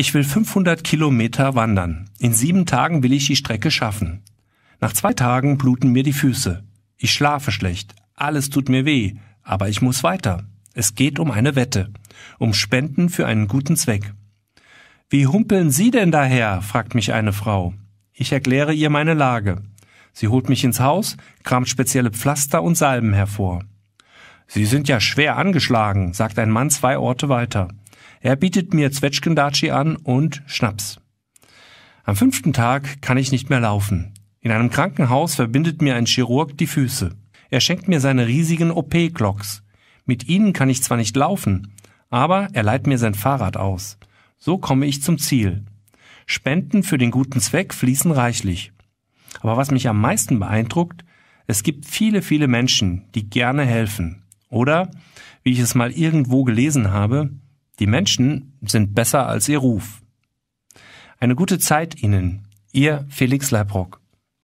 Ich will 500 Kilometer wandern. In sieben Tagen will ich die Strecke schaffen. Nach zwei Tagen bluten mir die Füße. Ich schlafe schlecht. Alles tut mir weh. Aber ich muss weiter. Es geht um eine Wette. Um Spenden für einen guten Zweck. Wie humpeln Sie denn daher? fragt mich eine Frau. Ich erkläre ihr meine Lage. Sie holt mich ins Haus, kramt spezielle Pflaster und Salben hervor. Sie sind ja schwer angeschlagen, sagt ein Mann zwei Orte weiter. Er bietet mir Zwetschgendatschi an und Schnaps. Am fünften Tag kann ich nicht mehr laufen. In einem Krankenhaus verbindet mir ein Chirurg die Füße. Er schenkt mir seine riesigen OP-Glocks. Mit ihnen kann ich zwar nicht laufen, aber er leiht mir sein Fahrrad aus. So komme ich zum Ziel. Spenden für den guten Zweck fließen reichlich. Aber was mich am meisten beeindruckt, es gibt viele, viele Menschen, die gerne helfen. Oder, wie ich es mal irgendwo gelesen habe, die Menschen sind besser als ihr Ruf. Eine gute Zeit Ihnen, Ihr Felix Leibrock.